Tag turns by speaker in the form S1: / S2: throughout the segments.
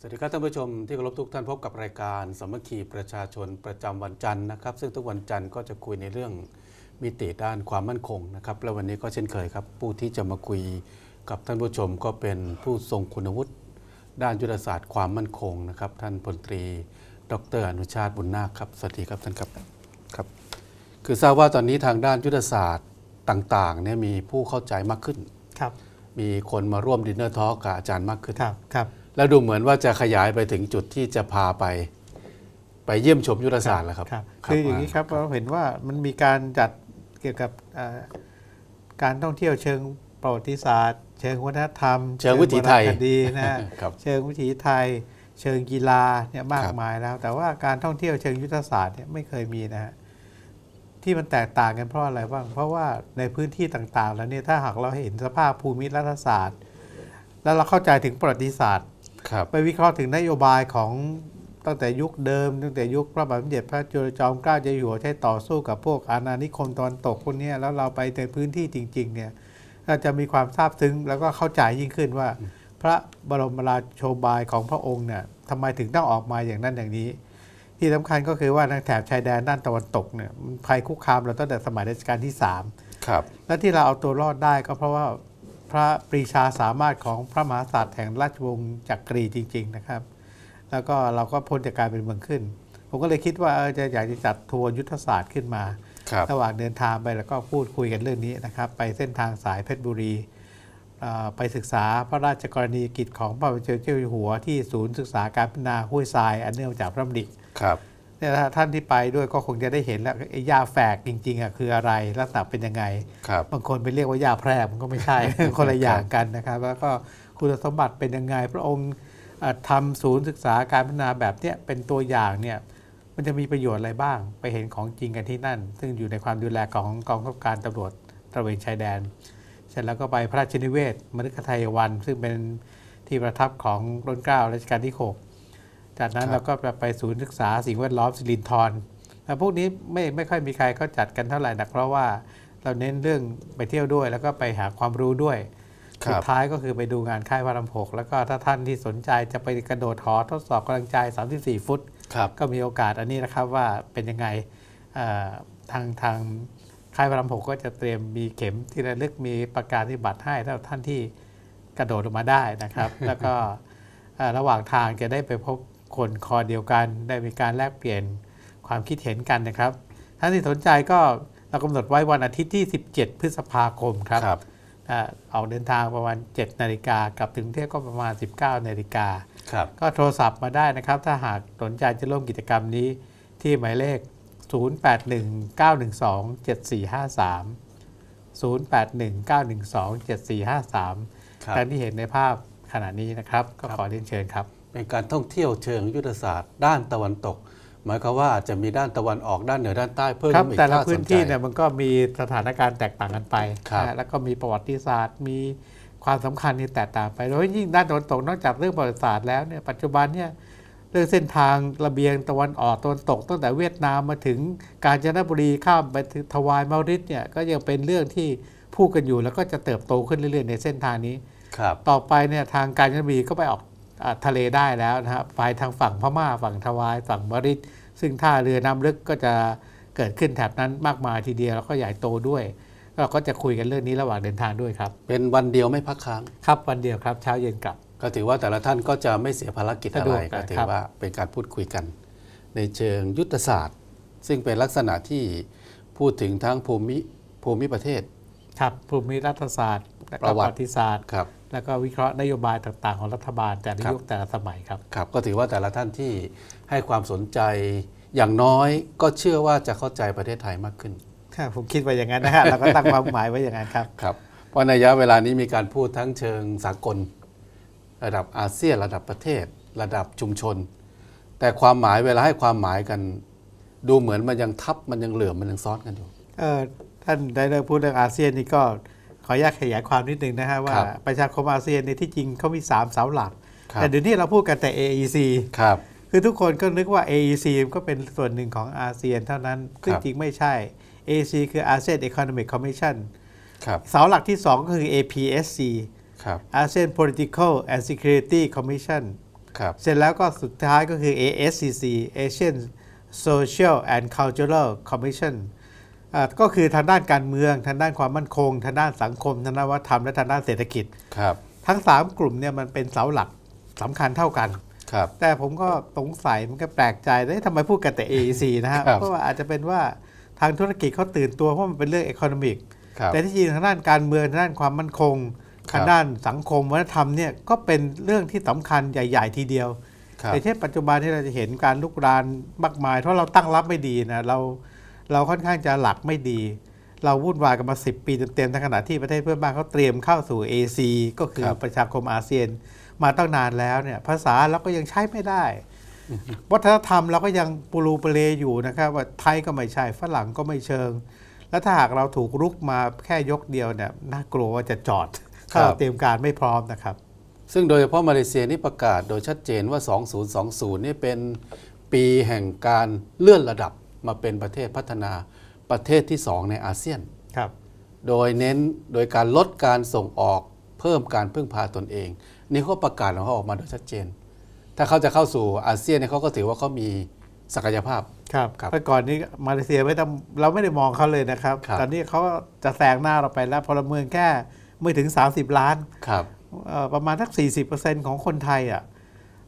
S1: สวัสดีครับท่านผู้ชมที่เคารพทุกท่านพบกับรายการสมัคคีประชาชนประจำวันจันทร์นะครับ ซึ่งทุกวันจันทร์ก็จะคุยในเรื่องมิติด้านความมั่นคงนะครับ และวันนี้ก็เช่นเคยครับ ผู้ที่จะมาคุยกับท่านผู้ชมก็เป็นผู้ทรงคุณวุฒิด้านยุทธศาสตร์ความมั่นคงนะครับ ท่านพลตรีดร อนุชาติบุญนาคครับสวัสดีครับท่านครับครับ คือทราบว่าตอนนี้ทางด้านยุทธศาสตร์ต่างๆเนี่ยมีผู้เข้าใจมากขึ้นครับ มีคนมาร่วมดินเนอร์ทอล์กกับอาจารย์มากขึ้นครับครับแล้วดูเหมือนว่าจะขยายไปถึงจุดที่จะพาไป ไปเยี่ยมชมยุทธศาสตร์แล้วครับคืออย่างนี้
S2: ครับเราเห็นว่ามันมีการจัดเกี่ยวกับการท่องเที่ยวเชิงประวัติศาสตร์เชิงวัฒนธรรม เชิงวิถีไทยดีนะเชิงวิถีไทย เชิงกีฬาเนี่ยมากมายแล้ว แต่ว่าการท่องเที่ยวเชิงยุทธศาสตร์เนี่ยไม่เคยมีนะฮะที่มันแตกต่างกันเพราะอะไรบ้างเพราะว่าในพื้นที่ต่างๆ แล้วเนี่ยถ้าหากเราเห็นสภาพภูมิรัฐศาสตร์ แล้วเราเข้าใจถึงประวัติศาสตร์ไปวิเคราะห์ถึงนโยบายของตั้งแต่ยุคเดิม ตั้งแต่ยุคพระบาทสมเด็จพระจุลจอมเกล้าเจ้าอยู่หัวใช้ต่อสู้กับพวกอาณานิคมตะวันตกพวกนี้แล้วเราไปในพื้นที่จริง ๆเนี่ยก็จะมีความทราบซึ้งแล้วก็เข้าใจยิ่งขึ้นว่า พระบรมราโชบายของพระองค์เนี่ยทำไมถึงต้องออกมาอย่างนั้น อย่างนี้ ที่สำคัญก็คือว่าทางแถบชายแดนด้านตะวันตกเนี่ยภัยคุกคามเราตั้งแต่สมัยรัชกาลที่3ครับและที่เราเอาตัวรอดได้ก็เพราะว่าพระปรีชาสามารถของพระมหากษัตริย์แห่งราชวงศ์จักรีจริง ๆนะครับ แล้วก็เราก็พ้นจากการเป็นเมืองขึ้น ผมก็เลยคิดว่าจะอยากจะจัดทัวร์ยุทธศาสตร์ขึ้นมาระหว่างเดินทางไปแล้วก็พูดคุยกันเรื่องนี้นะครับ ไปเส้นทางสายเพชรบุรี ไปศึกษาพระราชกรณียกิจของพระบาทมเจเจ้าอยู่หัวที่ศูนย์ศึกษาการพัฒนาห้วยทรายอันเนื่องจากพระมดิครับเนี่ยท่านที่ไปด้วยก็คงจะได้เห็นแล้วไอ้ยาแฝกจริงๆอ่ะคืออะไร ลักษณะเป็นยังไงครับบางคนไปเรียกว่ายาแพร่มันก็ไม่ใช่ คนละอย่างกันนะครับ แล้วก็คุณสมบัติเป็นยังไงพระองค์ทำทำศูนย์ศึกษาการพัฒนาแบบเนี้ยเป็นตัวอย่างเนี่ยมันจะมีประโยชน์อะไรบ้าง ไปเห็นของจริงกันที่นั่น ซึ่งอยู่ในความดูแลของกองกัพการตำรวจตระเวนชายแดน เสร็จแล้วก็ไปพระราชนิเวศมฤคทายวัน ซึ่งเป็นที่ประทับของรุ่ัชกาลที่หกจากนั้นเราก็ไปศูนย์ศึกษาสิ่งแวดล้อมสิรินทรแต่พวกนี้ไม่ไม่ค่อยมีใครเขาจัดกันเท่าไหร่นะเพราะว่าเราเน้นเรื่องไปเที่ยวด้วย แล้วก็ไปหาความรู้ด้วยสุดท้ายก็คือไปดูงานค่ายพารำพหกแล้วก็ถ้าท่านที่สนใจจะไปกระโดดหอ ทดสอบกำลังใจ 34 ฟุต ก็มีโอกาสอันนี้นะครับว่าเป็นยังไงทางทางค่ายพารำพหกก็จะเตรียมมีเข็มที่ระลึกมีประกาศน่บัตรให้ถ้าท่านที่กระโดดลงมาได้นะครับ แล้วก็ระหว่างทางจะได้ไปพบคนคอเดียวกันได้มีการแลกเปลี่ยนความคิดเห็นกันนะครับท่านที่สนใจก็เรากำหนดไว้วันอาทิตย์ที่ 17 พฤษภาคมครับรบเอาเดินทางประมาณ 7 นาฬิกากลับถึงเที่ยงก็ประมาณ 19 นาฬิกาก็โทรศัพท์มาได้นะครับ ถ้าหากสนใจจะร่วมกิจกรรมนี้ที่หมายเลข 0819127453 0819127453ตามที่เห็นในภาพ
S1: ขณะนี้นะครับก็ขอเรียนเชิญครับ เป็นการท่องเที่ยวเชิงยุทธศาสตร์ ด้านตะวันตก หมายความว่าจะมีด้านตะวันออกด้านเหนือด้านใต้เพิ่มนอีกแต่ละพื้นที่เนี่ยมันก็มีสถานก
S2: ารณ์แตกต่างกันไปแล้วก็มีประวัติศาสตร์ มีความสำคัญที่แตกต่างไปโดยยิ่งด้านตะวันตกนอกจากเรื่องประวัติศาสตร์แล้วเนี่ยปัจจุบันเนี่ยเรื่องเส้นทางระเบียงตะวันออกตะวันตก ตั้งแต่เวียดนามมาถึงกาญจนบุรีข้ามไปทวายมาริดเนี่ยก็ยังเป็นเรื่องที่พูดกันอยู่แล้วก็จะเติบโตขึ้นเรื่อยๆ ในเส้นทางนี้ต่อไปเนี่ยทางการจระบีก็ไปออกทะเลได้แล้วนะครับไปทางฝั่งพม่าฝั่งทวายฝั่งมริดซึ่งท่าเรือน้ำลึกก็จะเกิดขึ้นแถบนั้นมากมายทีเดียวแล้วก็ใหญ่โตด้วย
S1: เราก็จะคุยกันเรื่องนี้ระหว่างเดินทางด้วยครับ เป็นวันเดียวไม่พักค้างครับวันเดียวครับเช้าเย็นกลับ ก็ถือว่าแต่ละท่านก็จะไม่เสียภารกิจอะไรก็ถือว่าเป็นการพูดคุยกัน ในเชิงยุทธศาสตร์ ซึ่งเป็นลักษณะที่พูดถึงทั้งภูมิภูมิประเทศครับภูมิรัฐศาสตร์แลประวัติศาสตร์ครับ แล้วก็วิเคราะห์นโยบายต่างๆของรัฐบาลแต่ละยุคแต่ละสมัยครับครับ ก็ถือว่าแต่ละท่านที่ให้ความสนใจอย่างน้อยก็เชื่อว่าจะเข้าใจประเทศไทยมากขึ้นครับผมคิดไปอย่างนั้นนะฮะเราก็ตั้งความหมายไว้อย่างนั้นครับครับ เพราะในระยะเวลานี้มีการพูดทั้งเชิงสากล ระดับอาเซียนระดับประเทศ ระดับชุมชน แต่ความหมายเวลาให้ความหมายกันดูเหมือนมันยังทับมันยังเหลื่อมมันยังซ้อนกันอยู่เออท่านได้เลิ
S2: กพูดเรื่องอาเซียนนี่ก็ขออนุญาตขยายความนิดนึงนะฮะว่าประชาคมอาเซียนในที่จริงเขามี3เสาหลัก แต่เดี๋ยวนี้เราพูดกันแต่ AEC ครับคือทุกคนก็นึกว่า AEC ก็เป็นส่วนหนึ่งของอาเซียนเท่านั้นซึ่งจริงไม่ใช่ AEC คือ ASEAN Economic Commission เสาหลักที่ 2 ก็คือ APSC อาเซียน Political and Security Commission เสร็จแล้วก็สุดท้ายก็คือ ASCC Asian Social and Cultural Commission ก็คือทางด้านการเมือง ทางด้านความมั่นคง ทางด้านสังคมทางด้านวัฒนธรรม และทางด้านเศรษฐกิจครับทั้ง 3 กลุ่มเนี่ยมันเป็นเสาหลักสำคัญเท่ากันครับ แต่ผมก็สงสัยมันก็แปลกใจได้ทำไมพูดกันแต่ AEC นะฮะเพราะว่าอาจจะเป็นว่าทางธุรกิจเขาตื่นตัวเพราะมันเป็นเรื่องอีโคโนมิกแต่ที่จริงทางด้านการเมืองทางด้านความมั่นคง ทางด้านสังคมวัฒนธรรมเนี่ยก็เป็นเรื่องที่สำคัญใหญ่ ๆทีเดียวในเชศปัจจุบันที่เราจะเห็นการลุกรานมากมายเพราะเราตั้งรับไม่ดีนะ เราเราค่อนข้างจะหลักไม่ดี เราวุ่นวายกันมา10ปี เต็มๆทั้งขณะที่ประเทศเพื่อนบ้านเขาเตรียมเข้าสู่ AC ก็คือประชาคมอาเซียน มาตั้งนานแล้วเนี่ยภาษาเราก็ยังใช้ไม่ได้ วัฒนธรรมเราก็ยังปูรูเปเลอยู่นะครับว่าไทยก็ไม่ใช่ ฝรั่งก็ไม่เชิง และถ้าหากเราถูกรุก
S1: มาแค่ยกเดียวเนี่ยน่ากลัวว่าจะจอด้เราเตรียมการไม่พร้อมนะครับซึ่งโดยเฉพาะมาเลเซียนี่ประกาศโดยชัดเจนว่า2020นี่เป็นปีแห่งการเลื่อนระดับมาเป็นประเทศพัฒนาประเทศที่สองในอาเซียนครับโดยเน้นโดยการลดการส่งออกเพิ่มการพึ่งพาตนเอง นี่เขาประกาศของเขาออกมาโดยชัดเจน ถ้าเขาจะเข้าสู่อาเซียนเนี่ยเขาก็ถือว่าเขามีศักยภาพครับครับแต่ก่อนนี้มาเลเซียไม่ต้องเราไม่ได้มองเขาเลยนะครับ ตอนนี้เขา
S2: จะแซงหน้าเราไปแล้วพลเมืองแค่ไม่ถึง 30 ล้านครับประมาณทัก 40%ของคนไทยอ่ะ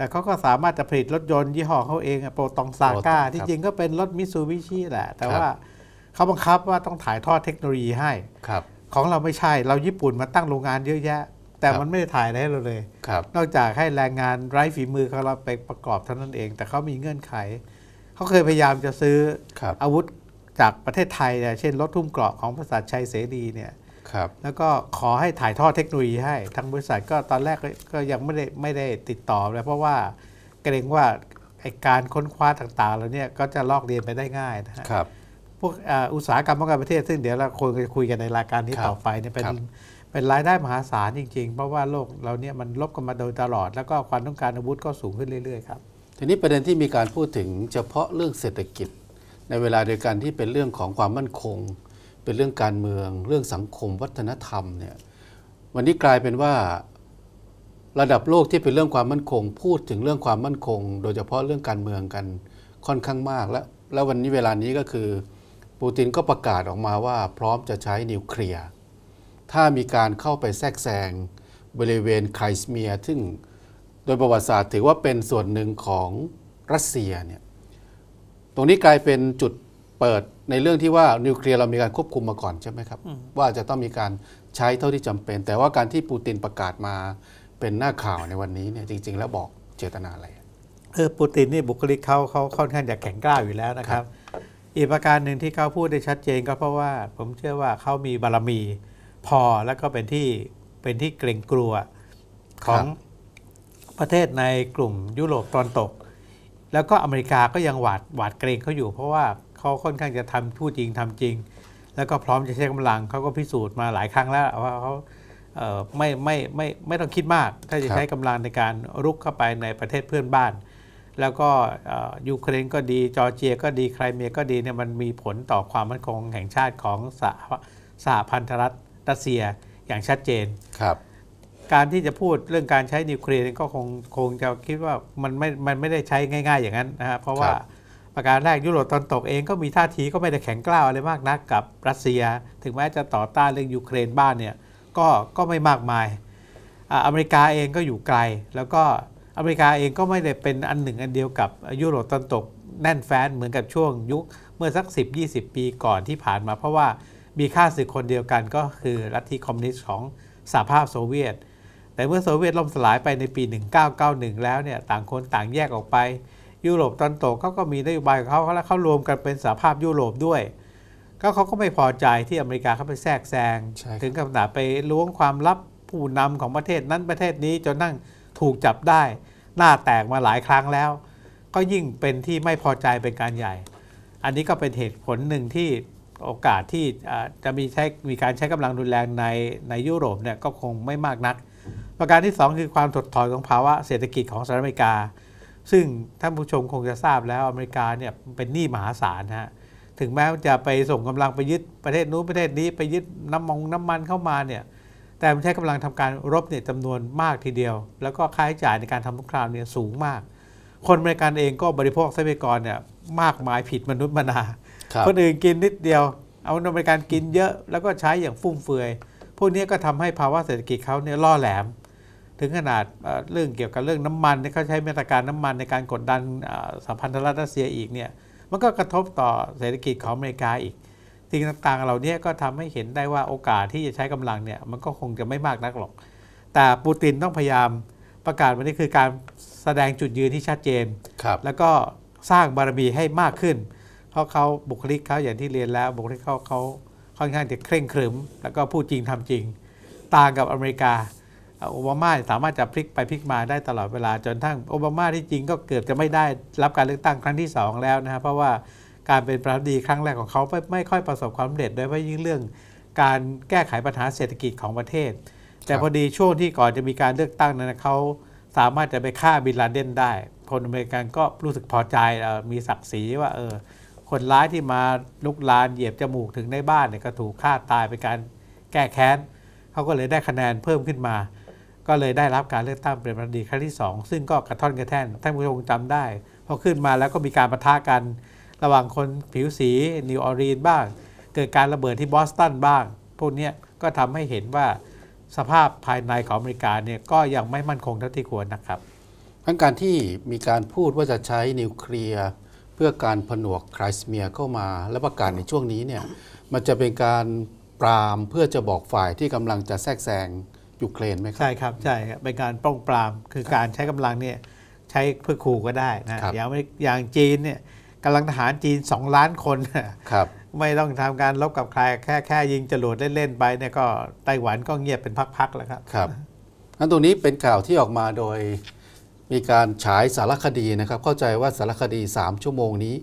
S2: แต่เขาก็สามารถจะผลิตรถยนต์ยี่ห้อเขาเองโปรตองซาก้าที่จริงก็เป็นรถมิซูบิชิแหละ แต่ว่าเขาบังคับว่าต้องถ่ายทอดเทคโนโลยีให้ครับของเราไม่ใช่เราญี่ปุ่นมาตั้งโรงงานเยอะแยะ แต่มันไม่ได้ถ่ายให้เราเลย นอกจากให้แรงงานไร้ฝีมือเขาเราไปประกอบเท่านั้นเอง แต่เขามีเงื่อนไขเขาเคยพยายามจะซื้ออาวุธจากประเทศไทยเช่นรถทุ่มเกราะของพระสัทชัยเสรีเนี่ยแล้วก็ขอให้ถ่ายทอดเทคโนโลยีให้ทางบริษัทก็ตอนแรกก็ยังไม่ได้ไม่ได้ติดต่อเลยเพราะว่าเกรงว่าไอการค้นคว้าต่างๆแล้วเนี่ยก็จะลอกเรียนไปได้ง่ายนะครับพวกอุตสาหกรรมป้องกันประเทศซึ่งเดี๋ยวเราควรจะคุยกันในรายการนี้ต่อไปเนี่ยเป็นเป็นรายได้มหาศาลจริงๆ เพราะว่าโลกเราเนี่ยมันลบกันม
S1: าโดยตลอด แล้วก็ความต้องการอาวุธก็สูงขึ้นเรื่อยๆครับทีนี้ประเด็นที่มีการพูดถึงเฉพาะเรื่องเศรษฐกิจในเวลาเดียวกันที่เป็นเรื่องของความมั่นคงเป็นเรื่องการเมืองเรื่องสังคมวัฒนธรรมเนี่ยวันนี้กลายเป็นว่าระดับโลกที่เป็นเรื่องความมั่นคง พูดถึงเรื่องความมั่นคง โดยเฉพาะเรื่องการเมืองกันค่อนข้างมากและแล้ววันนี้เวลานี้ก็คือปูตินก็ประกาศออกมาว่าพร้อมจะใช้นิวเคลียร์ถ้ามีการเข้าไปแทรกแซงบริเวณไครสเมียซึ่ง โดยประวัติศาสตร์ถือว่าเป็นส่วนหนึ่งของรัสเซียเนี่ยตรงนี้กลายเป็นจุดเปิดในเรื่องที่ว่านิวเคลียร์เรามีการควบคุมมาก่อนใช่ไหมครับว่าจะต้องมีการใช้เท่าที่จำเป็น แต่ว่าการที่ปูตินประกาศมาเป็นหน้าข่าวในวันนี้เนี่ยจริง ๆ แล้วบอกเจตนาอะไร เออปูตินนี่บุคลิกเขาเขาค่อนข้างจะแข
S2: ็งกล้าวอยู่แล้วนะครับ อีกประการหนึ่งที่เขาพูดได้ชัดเจนก็เพราะว่าผมเชื่อว่าเขามีบารมีพอแล้วก็เป็นที่เป็นที่เกรงกลัวของประเทศในกลุ่มยุโรปตอนตก แล้วก็อเมริกาก็ยังหวาดหวาดเกรงเขาอยู่เพราะว่าเขาค่อนข้างจะทำพูดจริงทำจริง แล้วก็พร้อมจะใช้กำลังเขาก็พิสูจน์มาหลายครั้งแล้วว่าเขาไม่ไม่ไม่ไม่ต้องคิดมาก ถ้าจะใช้กำลังในการรุกเข้าไปในประเทศเพื่อนบ้าน แล้วก็ยูเครนก็ดีจอร์เจีย ก็ดีไครเมียก็ดีเนี่ยมันมีผลต่อความมั่นคงแห่งชาติของสหสหพันธรัฐรัสเซียอย่างชัดเจนครับ การที่จะพูดเรื่องการใช้นิวเคลียร์ก็คงคงจะคิดว่ามันไม่มันไม่ได้ใช้ง่าย ๆอย่างนั้นนะครับเพราะว่าประการแรกยุโรปตอนตกเองก็มีท่าทีก็ไม่ได้แข็งกล้าวอะไรมากนักกับรัสเซีย ถึงแม้จะต่อต้านเรื่องยูเครนบ้านเนี่ยก็ก็ไม่มากมาย อเมริกาเองก็อยู่ไกล แล้วก็อเมริกาเองก็ไม่ได้เป็นอันหนึ่ง อันเดียวกับยุโรปตอนตกแน่นแฟ้นเหมือนกับช่วงยุคเมื่อสัก 10-20 ปีก่อนที่ผ่านมา เพราะว่ามีค่าศึกคนเดียวกันก็คือลัทธิคอมมิวนิสต์ของสหภาพโซเวียต แต่เมื่อโซเวียตล่มสลายไปในปี 1991 แล้วเนี่ยต่างคนต่างแยกออกไปยุโรปตอนตกเขาก็มีนโยบายของเขาแล้วเขารวมกันเป็นสหภาพยุโรปด้วย ก็เขาก็ไม่พอใจที่อเมริกาเขาไปแทรกแซง ถึงขนาดไปล้วงความลับผู้นำของประเทศนั้นประเทศนี้จนนั่งถูกจับได้ หน้าแตกมาหลายครั้งแล้ว ก็ยิ่งเป็นที่ไม่พอใจเป็นการใหญ่ อันนี้ก็เป็นเหตุผลหนึ่งที่โอกาสที่จะมีใช้มีการใช้กำลังรุนแรงในในยุโรปเนี่ยก็คงไม่มากนัก ประการที่ 2 คือความถดถอยของภาวะเศรษฐกิจของสหรัฐอเมริกาซึ่งท่านผู้ชมคงจะทราบแล้วอเมริกาเนี่ยเป็นหนี้มหาศาลฮะถึงแม้จะไปส่งกำลังไปยึด ประเทศนู้นประเทศนี้ไปยึดน้ำมองน้ำมันเข้ามาเนี่ยแต่มันใช้กำลังทำการรบเนี่ยจำนวนมากทีเดียว แล้วก็ค่าใช้จ่ายในการทำสงครามเนี่ยสูงมาก คนอเมริกันเองก็บริโภคทรัพยากรเนี่ยมากมายผิดมนุษย์มนา คนอื่นกินนิดเดียว เอาอเมริกันกินเยอะแล้วก็ใช้อย่างฟุ่มเฟือย พวกนี้ก็ทำให้ภาวะเศรษฐกิจเขาเนี่ยล่อแหลมถึงขนาดเรื่องเกี่ยวกับเรื่องน้ำมันที่เขาใช้มาตรการน้ำมันในการกดดันสัมพันธรัฐรัสเซียอีกเนี่ยมันก็กระทบต่อเศรษฐกิจของอเมริกาอีกสิ่งต่างๆเหล่านี้ก็ทำให้เห็นได้ว่าโอกาสที่จะใช้กำลังเนี่ยมันก็คงจะไม่มากนักหรอก แต่ปูตินต้องพยายามประกาศวันนี้คือการแสดงจุดยืนที่ชัดเจนแล้วก็สร้างบารมีให้มากขึ้นเพราะเขาบุคลิกเขาอย่างที่เรียนแล้ว บุคลิกเขาเขาค่อนข้างจะเคร่งครึม แล้วก็พูดจริงทำจริงต่างกับอเมริกาโอบามาสามารถจะพลิกไปพลิกมาได้ตลอดเวลาจนทั้งโอบามาที่จริงก็เกือบจะไม่ได้รับการเลือกตั้งครั้งที่ 2 แล้วนะครับเพราะว่าการเป็นประธานดีครั้งแรกของเขาไม่ค่อยประสบความสำเร็จโดยเฉพาะยิ่งเรื่อง การแก้ไขปัญหาเศรษฐกิจของประเทศ แต่พอดีช่วงที่ก่อนจะมีการเลือกตั้งนั้นเขาสามารถจะไปฆ่าบินลาเดนได้คนอเมริกันก็รู้สึกพอใจมีศักดิ์ศรีว่าเออคนร้ายที่มาลุกลานเหยียบจมูกถึงในบ้านเนี่ยก็ถูกฆ่าตายเป็นการแก้แค้นเขาก็เลยได้คะแนนเพิ่มขึ้นมาก็เลยได้รับการเลือกตั้งเป็นประธานดีครั้งที่2ซึ่งก็กระท่อนกระแท่นท่านผู้ชมจำได้พอขึ้นมาแล้วก็มีการประทะกัน ระหว่างคนผิวสีนิวออรีนบ้าง เกิดการระเบิดที่บอสตันบ้าง พวกนี้ก็ทำให้เห็นว่า สภาพภายในของอเมริกาเนี่ยก็ยังไม่มั่นคงเท่า
S1: ที่ควรนะครับทั้งการที่มีการพูดว่าจะใช้นิวเคลียร์เพื่อการผนวกไครสเมียเข้ามาและประกาศในช่วงนี้เนี่ยมันจะเป็นการปรามเพื่อจะบอกฝ่ายที่กำลังจะแทรกแซงยูเครนไหมครับใช่ครับใช่ครับเป็นการป้องปรา
S2: มคือการใช้กำลังเนี่ยใช้เพื่อขู่ก็ได้นะอย่างอย่างจีนเนี่ยกำลังทหารจีน 2 ล้านคนครับไม่ต้องทำการลบกับใครแค่แค่ยิงจรวด
S1: เล่นๆไปเนี่ยก็ไต้หวันก็เงียบเป็นพักๆแล้วครับครับนั้นตรงนี้เป็นข่าวที่ออกมาโดยมีการฉายสารคดีนะครับเข้าใจว่าสารคดี3ชั่วโมงนี้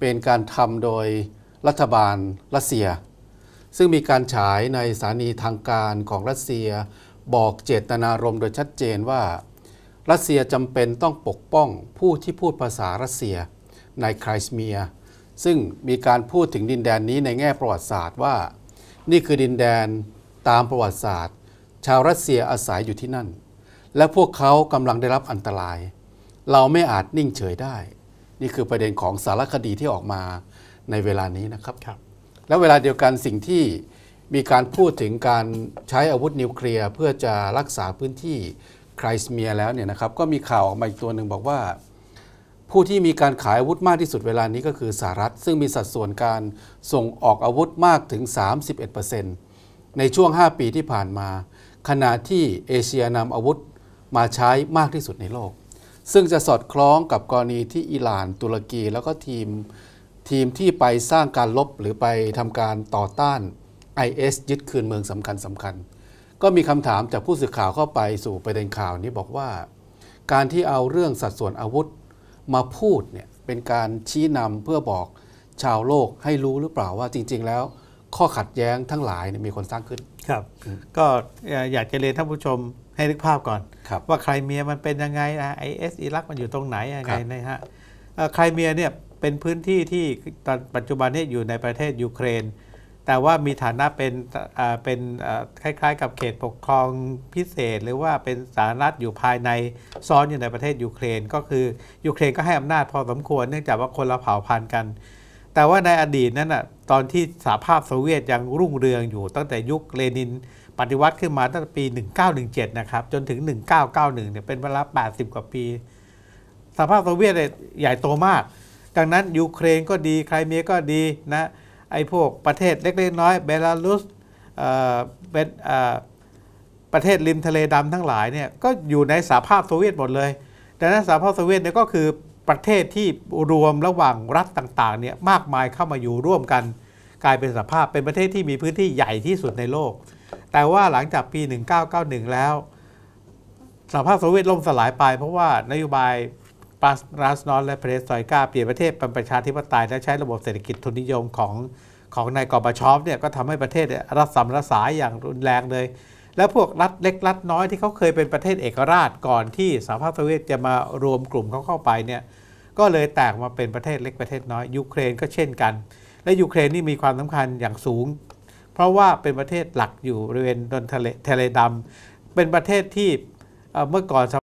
S1: เป็นการทำโดยรัฐบาลรัสเซีย ซึ่งมีการฉายในสถานีทางการของรัสเซียบอกเจตนารมณ์โดยชัดเจนว่า รัสเซียจำเป็นต้องปกป้องผู้ที่พูดภาษารัสเซียในไครสเมีย ซึ่งมีการพูดถึงดินแดนนี้ในแง่ประวัติศาสตร์ว่า นี่คือดินแดนตามประวัติศาสตร์ ชาวรัสเซียอาศัยอยู่ที่นั่น และพวกเขากำลังได้รับอันตราย เราไม่อาจนิ่งเฉยได้ นี่คือประเด็นของสารคดีที่ออกมาในเวลานี้นะครับรบและเวลาเดียวกันสิ่งที่มีการพูดถึงการใช้อาวุธนิวเคลียร์ เพื่อจะรักษาพื้นที่ไครสเมียแล้วเนี่ยนะครับก็มีข่าวออกมาอีกตัวหนึ่งบอกว่า ผู้ที่มีการขายอาวุธมากที่สุดเวลานี้ก็คือสหรัฐ ซึ่งมีสัดส่วนการส่งออกอาวุธมากถึง 31%ในช่วง 5 ปีที่ผ่านมา ขณะที่เอเชียนำอาวุธมาใช้มากที่สุดในโลก ซึ่งจะสอดคล้องกับกรณีที่อิหร่าน ตุรกีแล้วก็ทีมทีมที่ไปสร้างการลบหรือไปทำการต่อต้าน IS ยึดคืนเมืองสำคัญสำคัญ ก็มีคำถามจากผู้สื่อข่าวเข้าไปสู่ประเด็นข่าวนี้บอกว่า การที่เอาเรื่องสัดส่วนอาวุธมาพูดเนี่ยเป็นการชี้นำเพื่อบอกชาวโลกให้รู้หรือเปล่าว่าจริง ๆ แล้ว ข้อขัดแย้งทั้งหลายมีคนสร้างขึ้น ครับ ก็อยากจะเรียนท่านผู้ชมให้นึกภาพก่อน ว่าใครเม
S2: ียมันเป็นยังไงไอเอสอิรักมันอยู่ตรงไหนยังไงนะฮะใครเมียเนี่ยเป็นพื้นที่ที่ตอนปัจจุบันนี้อยู่ในประเทศยูเครนแต่ว่ามีฐานะเป็นเป็นคล้ายๆ กับเขตปกครองพิเศษ หรือว่าเป็นสาธารณัฐอยู่ภายในซ้อนอยู่ในประเทศยูเครน ก็คือ ยูเครนก็ให้อำนาจพอสมควรเนื่องจากว่าคนละเผ่าพันธุ์กัน แต่ว่าในอดีตนั้นอ่ะตอนที่สหภาพโซเวียตยังรุ่งเรืองอยู่ตั้งแต่ยุคเลนินปฏิวัติขึ้นมาตั้งแต่ปี 1917 นะครับ จนถึง 1991เนี่ยเป็นเวลา 80 กว่าปีสหภาพโซเวียตใหญ่โตมากดังนั้นยูเครนก็ดีไครเมียก็ดีนะไอ้พวกประเทศเล็กๆน้อยเบลารุสเป็นประเทศริมทะเลดำทั้งหลายเนี่ยก็อยู่ในสหภาพโซเวียตหมดเลยดังนั้นสหภาพโซเวียตเนี่ยก็คือประเทศที่รวมระหว่างรัฐต่างๆเนี่ยมากมายเข้ามาอยู่ร่วมกันกลายเป็นสหภาพเป็นประเทศที่มีพื้นที่ใหญ่ที่สุดในโลก แต่ว่าหลังจากปี 1991 แล้ว สหภาพโซเวียตล่มสลายไป เพราะว่านโยบายปาสรัสนอนและเพรสซอยกาเปลี่ยนประเทศเป็นประชาธิปไตยและใช้ระบบเศรษฐกิจทุนนิยมของของนายกอบาชอฟเนี่ยก็ทำให้ประเทศรัฐสัมรัสายอย่างรุนแรงเลย แล้วพวกรัฐเล็กรัฐน้อยที่เขาเคยเป็นประเทศเอกราชก่อนที่สหภาพโซเวียตจะมารวมกลุ่มเขาเข้าไปเนี่ยก็เลยแตกมาเป็นประเทศเล็กประเทศน้อยยูเครนก็เช่นกัน และยูเครนนี่มีความสำคัญอย่างสูง เพราะว่าเป็นประเทศหลักอยู่บริเวณดนทะเลทะเลดำเป็นประเทศที่เมื่อก่อน